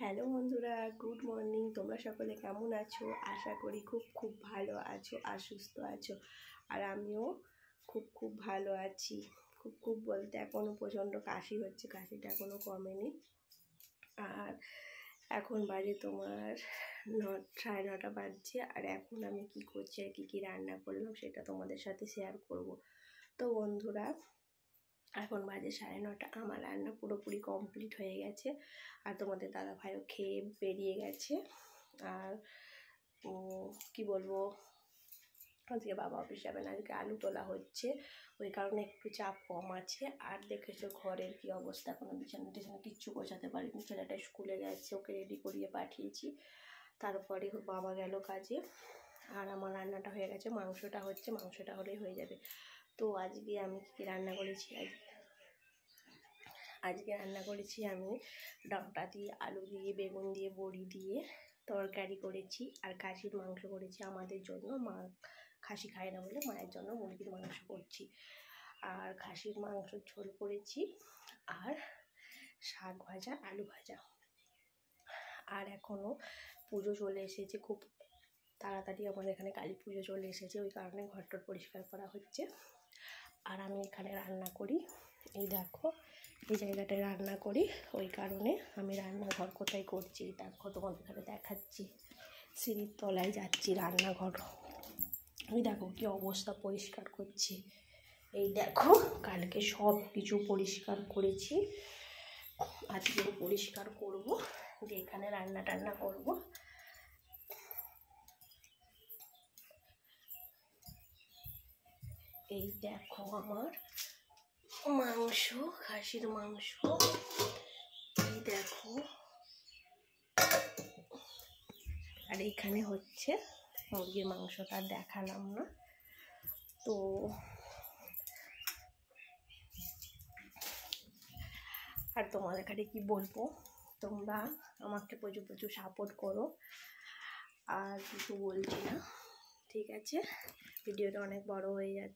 hello বন্ধুরা good morning তোমরা সকলে কেমন আছো আশা করি খুব খুব ভালো আছো আর সুস্থ আছো আর আমিও খুব খুব ভালো আছি খুব খুব বলতে এখনও প্রচণ্ড কাশি হচ্ছে কাশিটা এখনও কমেনি আর এখন বাজে তোমার ন সাড়ে নটা বাজছে আর এখন আমি কি করছি আর কী কী রান্না করলাম সেটা তোমাদের সাথে শেয়ার করব তো বন্ধুরা এখন বাজে সাড়ে নটা আমার রান্না পুরোপুরি কমপ্লিট হয়ে গেছে আর তোমাদের দাদা ভাইও খেয়ে বেরিয়ে গেছে আর কি বলবো আজকে বাবা অফিস যাবে না আজকে আলু তোলা হচ্ছে ওই কারণে একটু চাপ কম আছে আর দেখেছো ঘরের কি অবস্থা কোনো বিছানা টিছানা কিচ্ছু গোছাতে পারিনি ছেলেটা স্কুলে গেছে ওকে রেডি করিয়ে পাঠিয়েছি তারপরে বাবা গেল কাজে আর আমার রান্নাটা হয়ে গেছে মাংসটা হচ্ছে মাংসটা হলেই হয়ে যাবে তো আজকে আমি কী রান্না করেছি আজকে রান্না করেছি আমি ডকটা দিয়ে আলু দিয়ে বেগুন দিয়ে বড়ি দিয়ে তরকারি করেছি আর খাসির মাংস করেছি আমাদের জন্য মা খাসি খায় না বলে মায়ের জন্য মুরগির মাংস করছি আর খাসির মাংস ঝোল করেছি আর শাক ভাজা আলু ভাজা আর এখনও পুজো চলে এসেছে খুব তাড়াতাড়ি আমাদের এখানে কালী পুজো চলে এসেছে ওই কারণে ঘরটর পরিষ্কার করা হচ্ছে আর আমি এখানে রান্না করি এই দেখো এই জায়গাটায় রান্না করি ওই কারণে আমি রান্নাঘর কোথায় করছি দেখো তোমাদের এখানে দেখাচ্ছি সিঁড়ির তলায় যাচ্ছি রান্নাঘর ওই দেখো কি অবস্থা পরিষ্কার করছি এই দেখো কালকে সব কিছু পরিষ্কার করেছি আজকেও পরিষ্কার করব যে এখানে রান্না টান্না করবো এই দেখো আমার মাংস খাসির মাংস এই দেখো আর এইখানে হচ্ছে মুরগির মাংসটা দেখালাম না তো আর তোমাদের কাছে কি বলবো তোমরা আমাকে প্রচুর প্রচুর সাপোর্ট করো আর কিছু বলছি না ঠিক আছে ভিডিওটা অনেক বড় হয়ে যাচ্ছে